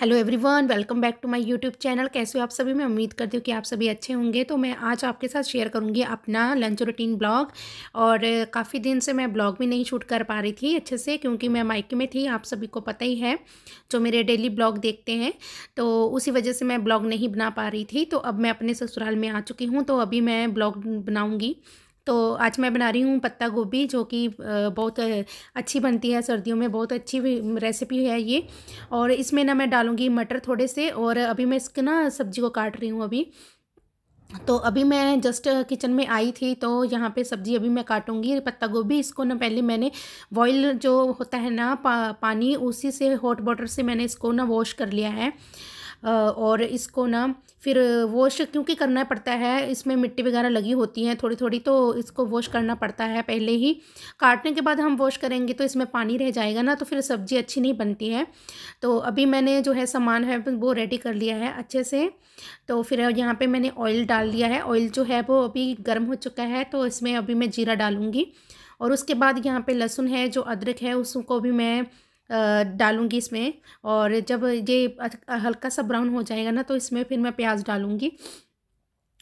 hello everyone welcome back to my YouTube channel कैसे हो आप सभी मैं उम्मीद करती हूँ कि आप सभी अच्छे होंगे तो मैं आज आपके साथ शेयर करूँगी अपना लंच रूटीन ब्लॉग और काफ़ी दिन से मैं ब्लॉग भी नहीं शूट कर पा रही थी अच्छे से क्योंकि मैं माइक में थी आप सभी को पता ही है जो मेरे डेली ब्लॉग देखते हैं तो उसी वजह से मैं ब्लॉग नहीं बना पा रही थी तो अब मैं अपने ससुराल में आ चुकी हूँ तो अभी मैं ब्लॉग बनाऊँगी तो आज मैं बना रही हूँ पत्ता गोभी जो कि बहुत अच्छी बनती है सर्दियों में बहुत अच्छी रेसिपी है ये और इसमें ना मैं डालूँगी मटर थोड़े से और अभी मैं इसके ना सब्जी को काट रही हूँ अभी तो अभी मैं जस्ट किचन में आई थी तो यहाँ पे सब्जी अभी मैं काटूंगी पत्ता गोभी इसको ना पहले मैंने बॉईल जो होता है ना पा, पानी उसी से हॉट वाटर से मैंने इसको ना वॉश कर लिया है और इसको ना फिर वॉश क्योंकि करना पड़ता है इसमें मिट्टी वगैरह लगी होती है थोड़ी थोड़ी तो इसको वॉश करना पड़ता है पहले ही काटने के बाद हम वॉश करेंगे तो इसमें पानी रह जाएगा ना तो फिर सब्ज़ी अच्छी नहीं बनती है तो अभी मैंने जो है सामान है वो रेडी कर लिया है अच्छे से तो फिर यहाँ पर मैंने ऑयल डाल लिया है ऑयल जो है वो अभी गर्म हो चुका है तो इसमें अभी मैं जीरा डालूँगी और उसके बाद यहाँ पे लहसुन है जो अदरक है उसको भी मैं डालूँगी इसमें और जब ये हल्का सा ब्राउन हो जाएगा ना तो इसमें फिर मैं प्याज डालूँगी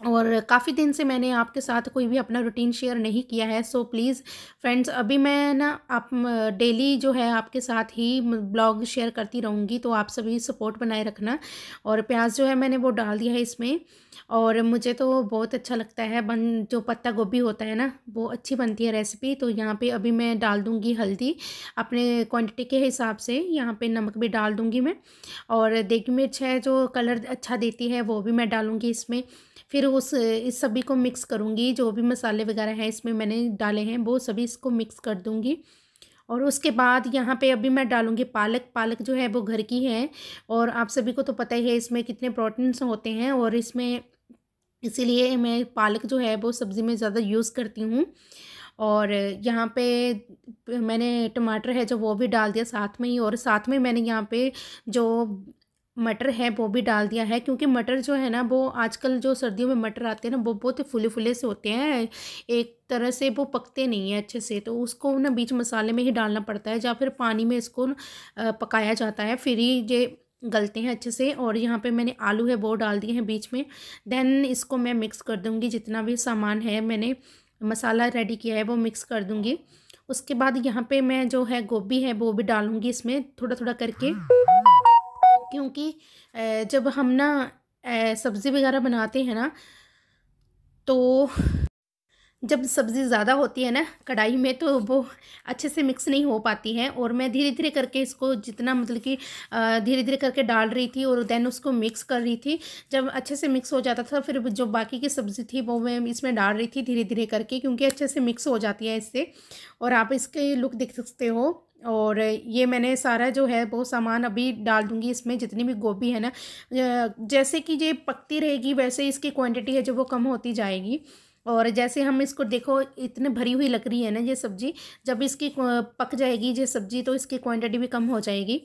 और काफ़ी दिन से मैंने आपके साथ कोई भी अपना रूटीन शेयर नहीं किया है सो प्लीज़ फ्रेंड्स अभी मैं ना आप डेली जो है आपके साथ ही ब्लॉग शेयर करती रहूँगी तो आप सभी सपोर्ट बनाए रखना और प्याज जो है मैंने वो डाल दिया है इसमें और मुझे तो बहुत अच्छा लगता है बन जो पत्ता गोभी होता है ना वो अच्छी बनती है रेसिपी तो यहाँ पर अभी मैं डाल दूँगी हल्दी अपने क्वान्टिटी के हिसाब से यहाँ पर नमक भी डाल दूँगी मैं और देगी मिर्च है जो कलर अच्छा देती है वो भी मैं डालूँगी इसमें फिर फिर उस इस सभी को मिक्स करूँगी जो भी मसाले वगैरह हैं इसमें मैंने डाले हैं वो सभी इसको मिक्स कर दूँगी और उसके बाद यहाँ पे अभी मैं डालूँगी पालक पालक जो है वो घर की है और आप सभी को तो पता ही है इसमें कितने प्रोटीन्स होते हैं और इसमें इसीलिए मैं पालक जो है वो सब्ज़ी में ज़्यादा यूज़ करती हूँ और यहाँ पे मैंने टमाटर है जो वो भी डाल दिया साथ में ही और साथ में मैंने यहाँ पे जो मटर है वो भी डाल दिया है क्योंकि मटर जो है ना वो आजकल जो सर्दियों में मटर आते हैं ना वो बहुत फुले फुले से होते हैं एक तरह से वो पकते नहीं हैं अच्छे से तो उसको ना बीच मसाले में ही डालना पड़ता है या फिर पानी में इसको पकाया जाता है फिर ही ये गलते हैं अच्छे से और यहाँ पे मैंने आलू है वो डाल दिए हैं बीच में देन इसको मैं मिक्स कर दूँगी जितना भी सामान है मैंने मसाला रेडी किया है वो मिक्स कर दूँगी उसके बाद यहाँ पर मैं जो है गोभी है वो भी डालूँगी इसमें थोड़ा थोड़ा करके क्योंकि जब हम ना सब्ज़ी वगैरह बनाते हैं ना तो जब सब्ज़ी ज़्यादा होती है ना कढ़ाई में तो वो अच्छे से मिक्स नहीं हो पाती है और मैं धीरे धीरे करके इसको जितना मतलब कि धीरे धीरे करके डाल रही थी और देन उसको मिक्स कर रही थी जब अच्छे से मिक्स हो जाता था फिर जो बाकी की सब्ज़ी थी वो मैं इसमें डाल रही थी धीरे धीरे करके क्योंकि अच्छे से मिक्स हो जाती है इससे और आप इसके लुक देख सकते हो और ये मैंने सारा जो है वो सामान अभी डाल दूँगी इसमें जितनी भी गोभी है ना जैसे कि ये पकती रहेगी वैसे इसकी क्वांटिटी है जो वो कम होती जाएगी और जैसे हम इसको देखो इतने भरी हुई लग रही है ना ये सब्ज़ी जब इसकी पक जाएगी ये सब्ज़ी तो इसकी क्वांटिटी भी कम हो जाएगी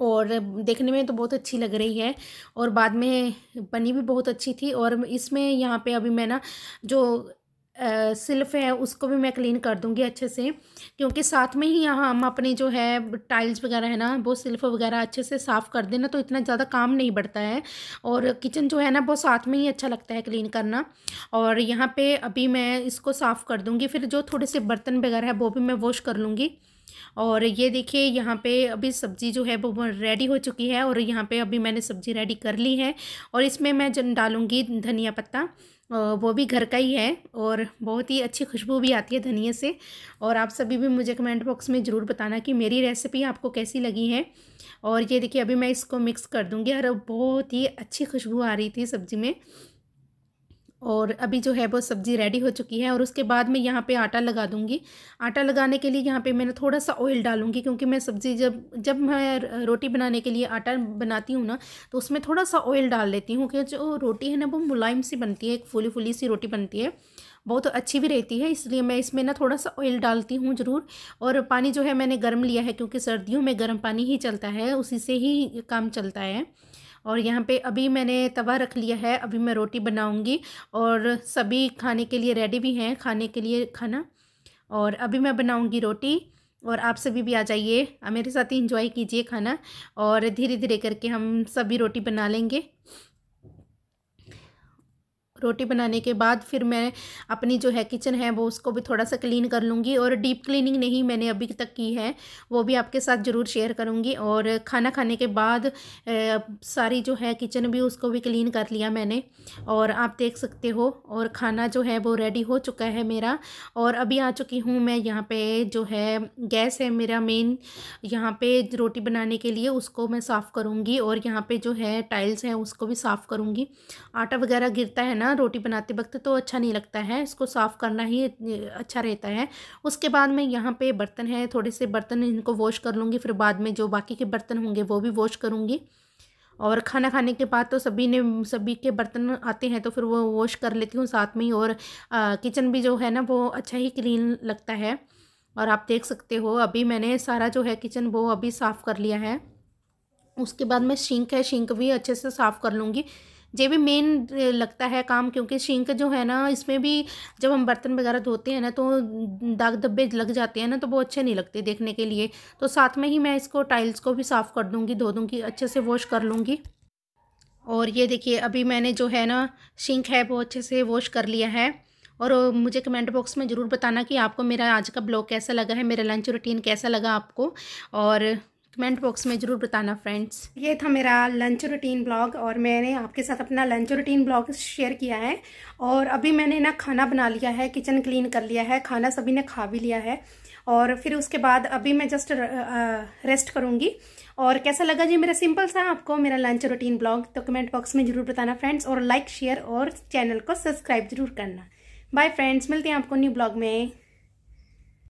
और देखने में तो बहुत अच्छी लग रही है और बाद में बनी भी बहुत अच्छी थी और इसमें यहाँ पे अभी मैं ना जो सिल्फ है उसको भी मैं क्लीन कर दूँगी अच्छे से क्योंकि साथ में ही यहाँ हम अपने जो है टाइल्स वगैरह है ना वो सिल्फ वगैरह अच्छे से साफ़ कर देना तो इतना ज़्यादा काम नहीं बढ़ता है और किचन जो है ना वो साथ में ही अच्छा लगता है क्लीन करना और यहाँ पे अभी मैं इसको साफ़ कर दूँगी फिर जो थोड़े से बर्तन वगैरह है वो भी मैं वॉश कर लूँगी और ये देखिए यहाँ पे अभी सब्ज़ी जो है वो रेडी हो चुकी है और यहाँ पे अभी मैंने सब्ज़ी रेडी कर ली है और इसमें मैं डालूँगी धनिया पत्ता वो भी घर का ही है और बहुत ही अच्छी खुशबू भी आती है धनिए से और आप सभी भी मुझे कमेंट बॉक्स में ज़रूर बताना कि मेरी रेसिपी आपको कैसी लगी है और ये देखिए अभी मैं इसको मिक्स कर दूँगी और बहुत ही अच्छी खुशबू आ रही थी सब्ज़ी में और अभी जो है वो सब्ज़ी रेडी हो चुकी है और उसके बाद मैं यहाँ पे आटा लगा दूँगी आटा लगाने के लिए यहाँ पे मैंने थोड़ा सा ऑयल डालूँगी क्योंकि मैं सब्ज़ी जब जब मैं रोटी बनाने के लिए आटा बनाती हूँ ना तो उसमें थोड़ा सा ऑयल डाल लेती हूँ कि जो रोटी है ना वो मुलायम सी बनती है एक फूली फूली सी रोटी बनती है बहुत अच्छी भी रहती है इसलिए मैं इसमें ना थोड़ा सा ऑयल डालती हूँ ज़रूर और पानी जो है मैंने गर्म लिया है क्योंकि सर्दियों में गर्म पानी ही चलता है उसी से ही काम चलता है और यहाँ पे अभी मैंने तवा रख लिया है अभी मैं रोटी बनाऊँगी और सभी खाने के लिए रेडी भी हैं खाने के लिए खाना और अभी मैं बनाऊँगी रोटी और आप सभी भी आ जाइए मेरे साथ ही इंजॉय कीजिए खाना और धीरे धीरे करके हम सभी रोटी बना लेंगे रोटी बनाने के बाद फिर मैं अपनी जो है किचन है वो उसको भी थोड़ा सा क्लीन कर लूँगी और डीप क्लीनिंग नहीं मैंने अभी तक की है वो भी आपके साथ ज़रूर शेयर करूँगी और खाना खाने के बाद सारी जो है किचन भी उसको भी क्लीन कर लिया मैंने और आप देख सकते हो और खाना जो है वो रेडी हो चुका है मेरा और अभी आ चुकी हूँ मैं यहाँ पे जो है गैस है मेरा मेन यहाँ पे रोटी बनाने के लिए उसको मैं साफ़ करूँगी और यहाँ पे जो है टाइल्स हैं उसको भी साफ़ करूँगी आटा वगैरह गिरता है ना रोटी बनाते वक्त तो अच्छा नहीं लगता है इसको साफ़ करना ही अच्छा रहता है उसके बाद में यहाँ पे बर्तन है थोड़े से बर्तन इनको वॉश कर लूँगी फिर बाद में जो बाकी के बर्तन होंगे वो भी वॉश करूँगी और खाना खाने के बाद तो सभी ने सभी के बर्तन आते हैं तो फिर वो वॉश कर लेती हूँ साथ में ही और किचन भी जो है ना वो अच्छा ही क्लीन लगता है और आप देख सकते हो अभी मैंने सारा जो है किचन वो अभी साफ़ कर लिया है उसके बाद मैं शिंक है शिंक भी अच्छे से साफ़ कर लूँगी ये भी मेन लगता है काम क्योंकि शिंक जो है ना इसमें भी जब हम बर्तन वगैरह धोते हैं ना तो दाग धब्बे लग जाते हैं ना तो वो अच्छे नहीं लगते देखने के लिए तो साथ में ही मैं इसको टाइल्स को भी साफ़ कर दूँगी धो दूँगी अच्छे से वॉश कर लूँगी और ये देखिए अभी मैंने जो है ना शिंक है वो अच्छे से वॉश कर लिया है और मुझे कमेंट बॉक्स में ज़रूर बताना कि आपको मेरा आज का ब्लॉग कैसा लगा है मेरा लंच रूटीन कैसा लगा आपको और कमेंट बॉक्स में ज़रूर बताना फ्रेंड्स ये था मेरा लंच रूटीन ब्लॉग और मैंने आपके साथ अपना लंच रूटीन ब्लॉग शेयर किया है और अभी मैंने ना खाना बना लिया है किचन क्लीन कर लिया है खाना सभी ने खा भी लिया है और फिर उसके बाद अभी मैं जस्ट रेस्ट करूँगी और कैसा लगा जी मेरा सिंपल सा आपको मेरा लंच रूटीन ब्लॉग तो कमेंट बॉक्स में ज़रूर बताना फ्रेंड्स और लाइक शेयर और चैनल को सब्सक्राइब जरूर करना बाय फ्रेंड्स मिलते हैं आपको न्यू ब्लॉग में